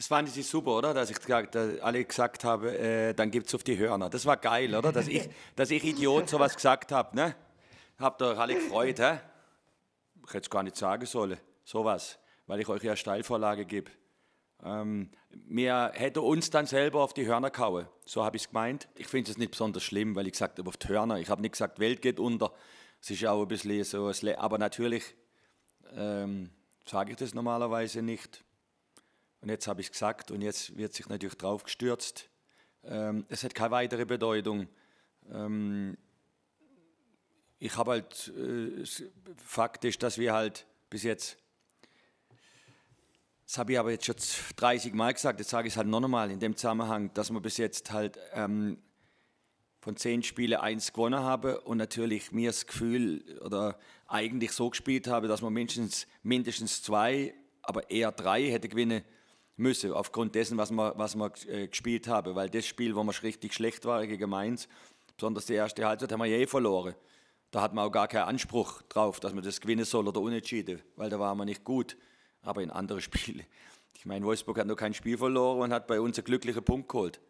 Das fand ich super, oder? Dass ich dass alle gesagt habe, äh, dann es auf die Hörner. Das war geil, oder? Dass ich, dass ich Idiot sowas gesagt habe, ne? Habt ihr euch alle gefreut, hä? Ich hätte es gar nicht sagen sollen, sowas, weil ich euch ja Steilvorlage gebe. Ähm, mir hätte uns dann selber auf die Hörner kauen. So habe ich es gemeint. Ich finde es nicht besonders schlimm, weil ich gesagt habe, auf die Hörner. Ich habe nicht gesagt, Welt geht unter. Es ist auch ein bisschen so, aber natürlich ähm, sage ich das normalerweise nicht. Und jetzt habe ich es gesagt und jetzt wird sich natürlich drauf gestürzt. Ähm, es hat keine weitere Bedeutung. Ähm, ich habe halt, äh, Fakt dass wir halt bis jetzt, das habe ich aber jetzt schon 30 Mal gesagt, jetzt sage ich es halt noch einmal in dem Zusammenhang, dass wir bis jetzt halt ähm, von zehn Spielen eins gewonnen haben und natürlich mir das Gefühl oder eigentlich so gespielt habe, dass man mindestens, mindestens zwei, aber eher drei hätte gewinnen müssen, aufgrund dessen, was man, was wir äh, gespielt habe. Weil das Spiel, wo man richtig schlecht war gegen Mainz, besonders die erste Halbzeit, haben wir ja eh verloren. Da hat man auch gar keinen Anspruch drauf, dass man das gewinnen soll oder unentschieden, weil da waren wir nicht gut. Aber in andere Spiele. Ich meine, Wolfsburg hat noch kein Spiel verloren und hat bei uns einen glücklichen Punkt geholt.